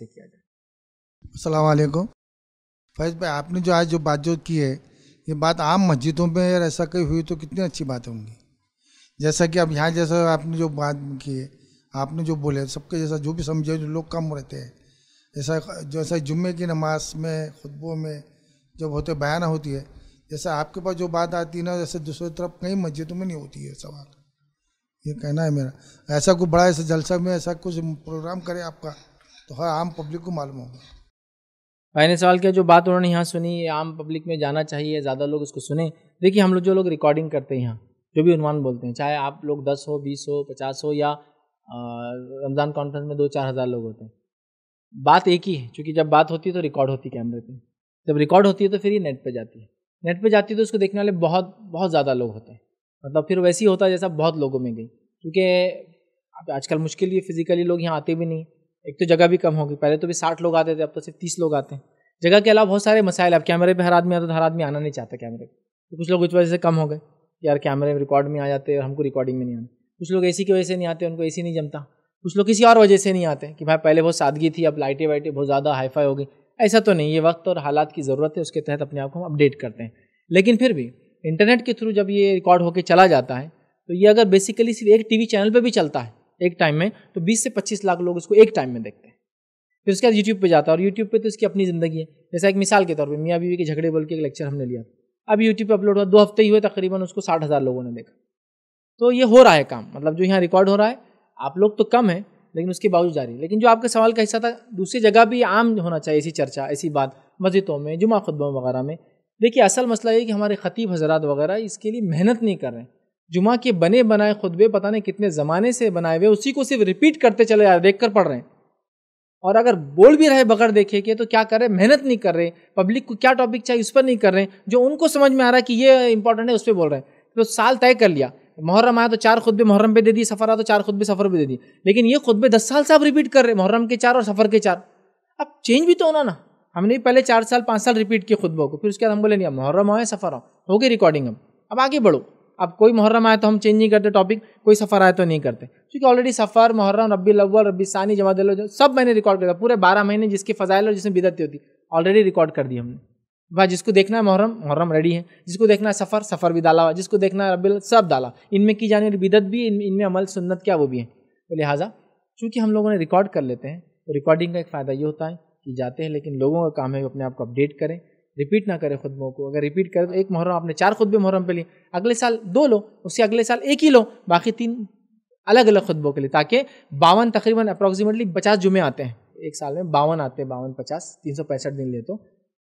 से किया जाए असलकुम फैज भाई आपने जो आज जो बात जो की है ये बात आम मस्जिदों में अगर ऐसा कहीं हुई तो कितनी अच्छी बात होंगी जैसा कि अब यहाँ जैसा आपने जो बात की है आपने जो बोले सबके जैसा जो भी समझे जो लोग कम रहते हैं जैसा जैसा जुम्मे की नमाज में खुतबों में जब होते बयान होती है जैसा आपके पास जो बात आती है ना जैसे दूसरी तरफ कई मस्जिदों में नहीं होती है सवाल ये कहना है मेरा ऐसा कोई बड़ा ऐसा जलसा में ऐसा कुछ प्रोग्राम करें आपका तो हर हाँ, आम पब्लिक को मालूम होगा पहले सवाल किया जो बात उन्होंने यहाँ सुनी आम पब्लिक में जाना चाहिए ज़्यादा लोग उसको सुने देखिए हम लोग जो लोग रिकॉर्डिंग करते हैं यहाँ जो भी अनुमान बोलते हैं चाहे आप लोग दस हो बीस हो पचास हो या रमज़ान कॉन्फ्रेंस में दो चार हज़ार लोग होते हैं बात एक ही है क्योंकि जब बात होती है तो रिकॉर्ड होती है कैमरे पर जब रिकॉर्ड होती है तो फिर ये नेट पर जाती है नेट पर जाती है तो उसको देखने वाले बहुत बहुत ज़्यादा लोग होते हैं मतलब फिर वैसे ही होता है जैसा बहुत लोगों में गई क्योंकि आजकल मुश्किल ही फिज़िकली लोग यहाँ आते भी नहीं एक तो जगह भी कम होगी पहले तो भी साठ लोग आते थे अब तो सिर्फ तीस लोग आते हैं जगह के अलावा बहुत सारे मसाइल अब कैमरे पर हर आदमी आता तो हर आदमी आना नहीं चाहता कैमरे पे तो कुछ लोग उस वजह से कम हो गए यार कैमरे में रिकॉर्ड में आ जाते और हमको रिकॉर्डिंग में नहीं आना कुछ लोग एसी की वजह से नहीं आते उनको एसी नहीं जमता कुछ लोग किसी और वजह से नहीं आते कि भाई पहले बहुत सादगी थी अब लाइटें वाइटें बहुत ज़्यादा हाईफाई हो गई ऐसा तो नहीं ये वक्त और हालात की ज़रूरत है उसके तहत अपने आप को हम अपडेट करते हैं लेकिन फिर भी इंटरनेट के थ्रू जब ये रिकॉर्ड होकर चला जाता है तो ये अगर बेसिकली सिर्फ एक टीवी चैनल पर भी चलता है एक टाइम में तो 20 से 25 लाख लोग इसको एक टाइम में देखते हैं फिर उसके बाद यूट्यूब पर जाता है और यूट्यूब पर तो इसकी अपनी ज़िंदगी है जैसा एक मिसाल के तौर पर मियाँ बीवी के झगड़े बोल के एक लेक्चर हमने लिया अब यूट्यूब पर अपलोड हुआ दो हफ्ते ही हुए तकरीबन उसको साठ हज़ार लोगों ने देखा तो ये हो रहा है काम मतलब जो यहाँ रिकॉर्ड हो रहा है आप लोग तो कम है लेकिन उसके बावजूद जारी लेकिन जो आपका सवाल का हिस्सा था दूसरी जगह भी आम होना चाहिए ऐसी चर्चा ऐसी बात मस्जिदों में जुमा खुतबों वगैरह में देखिए असल मसला ये कि हमारे ख़तीब हजरात वगैरह इसके लिए मेहनत नहीं कर रहे हैं जुमा के बने बनाए खुतबे पता नहीं कितने ज़माने से बनाए हुए उसी को सिर्फ रिपीट करते चले जा रहे देख कर पढ़ रहे हैं और अगर बोल भी रहे बगैर देखे के तो क्या कर रहे मेहनत नहीं कर रहे पब्लिक को क्या टॉपिक चाहिए उस पर नहीं कर रहे जो उनको समझ में आ रहा है कि ये इंपॉर्टेंट है उस पर बोल रहे हैं तो साल तय कर लिया मुहर्रम आया तो चार खुतबे मुहर्रम पे दे दिए सफ़र आया तो चार खुतबे सफ़र पे दे दिए लेकिन ये खुतबे दस साल से आप रिपीट कर रहे मुहर्रम के चार और सफ़र के चार अब चेंज भी तो होना ना हमने पहले चार साल पाँच साल रिपीट किए खुतबों को फिर उसके बाद हम बोले नहीं अब मुहर्रम आए सफ़र आओ हो गई रिकॉर्डिंग अब अब आगे बढ़ो अब कोई मुहर्रम आया तो हम चेंज नहीं करते टॉपिक कोई सफ़र आया तो नहीं करते क्योंकि ऑलरेडी सफ़र मुहर्रम रबी अव्वल रबी सानी जमादल सब मैंने रिकॉर्ड कर दिया पूरे बारह महीने जिसकी फ़जाइल और जिसमें बिदती होती ऑलरेडी रिकॉर्ड कर दी हमने भाई जिसको देखना है मुहर्रम मुहर्रम रेडी है जिसको देखना है सफ़र सफ़र भी डाला हुआ जिसको देखना है रबी सब डाला इनमें की जाने बिदत भी इनमें अमल सुन्नत क्या वो भी है तो लिहाजा चूँकि हम लोगों ने रिकॉर्ड कर लेते हैं तो रिकॉर्डिंग का एक फ़ायदा ये होता है कि जाते हैं लेकिन लोगों का काम है अपने आप को अपडेट करें रिपीट ना करें खुतबों को अगर रिपीट करें तो एक मुहर्रम आपने चार खुतबे मुहर्रम पे लिए अगले साल दो लो उससे अगले साल एक ही लो बाकी तीन अलग अलग खुतबों के लिए ताकि बावन तकरीबन अप्रॉक्सीमेटली पचास जुमे आते हैं एक साल में बावन आते हैं बावन पचास तीन सौ पैंसठ दिन ले तो,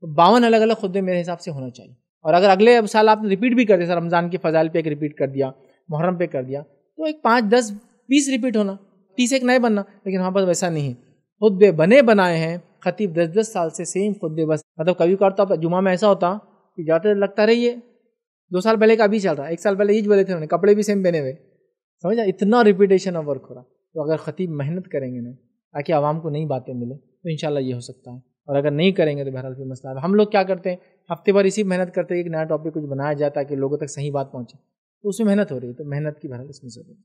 तो बावन अलग अलग खुतबे मेरे हिसाब से होना चाहिए और अगर अगले साल आप रिपीट भी कर दिया रमज़ान के फ़जाइल पे एक रिपीट कर दिया मुहर्रम पे कर दिया तो एक पाँच दस बीस रिपीट होना तीस एक नए बनना लेकिन वहाँ पर वैसा नहीं है खुतबे बने बनाए हैं खतीब दस दस साल से सेम खुदे बस मतलब कभी कभार तो जुमा में ऐसा होता कि जाते तो लगता रहिए दो साल पहले का अभी चल रहा है एक साल पहले यही बोले थे उन्होंने कपड़े भी सेम पहने हुए समझा इतना रिपीटेशन ऑफ वर्क हो रहा तो अगर खतीब मेहनत करेंगे ना ताकि आवाम को नई बातें मिले तो इन ये हो सकता है और अगर नहीं करेंगे तो बहरहाल फिर मसला है हम लोग क्या करते हैं हफ्ते भर इसी मेहनत करते हैं एक नया टॉपिक कुछ बनाया जाए ताकि लोगों तक सही बात पहुँचे तो उसमें मेहनत हो रही है तो मेहनत की बहरहाल इसमें ज़रूरत है